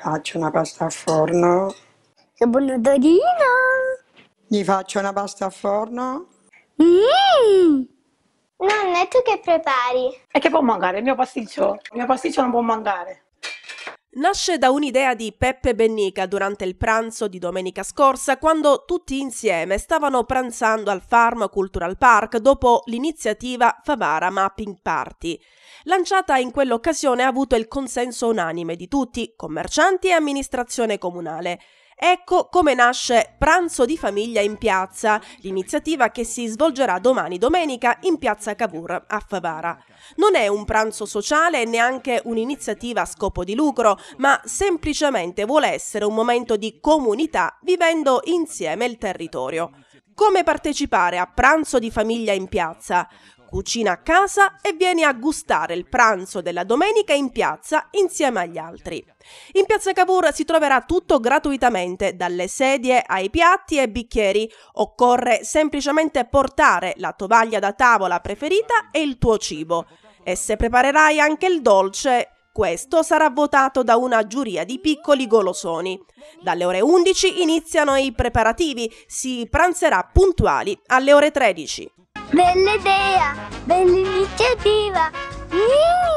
Faccio una pasta al forno. Che bonodorino! Gli faccio una pasta al forno. Mmm! Nonna, tu che prepari? E che può mancare? Il mio pasticcio. Il mio pasticcio non può mancare. Nasce da un'idea di Peppe Bennica durante il pranzo di domenica scorsa, quando tutti insieme stavano pranzando al Farm Cultural Park dopo l'iniziativa Favara Mapping Party. Lanciata in quell'occasione ha avuto il consenso unanime di tutti, commercianti e amministrazione comunale. Ecco come nasce Pranzo di famiglia in piazza, l'iniziativa che si svolgerà domani domenica in piazza Cavour a Favara. Non è un pranzo sociale neanche un'iniziativa a scopo di lucro, ma semplicemente vuole essere un momento di comunità vivendo insieme il territorio. Come partecipare a pranzo di famiglia in piazza? cucina a casa e vieni a gustare il pranzo della domenica in piazza insieme agli altri. In piazza Cavour si troverà tutto gratuitamente, dalle sedie ai piatti e bicchieri. Occorre semplicemente portare la tovaglia da tavola preferita e il tuo cibo. E se preparerai anche il dolce, questo sarà votato da una giuria di piccoli golosoni. Dalle ore 11 iniziano i preparativi, si pranzerà puntuali alle ore 13. Bella idea, bella iniziativa. Yeah!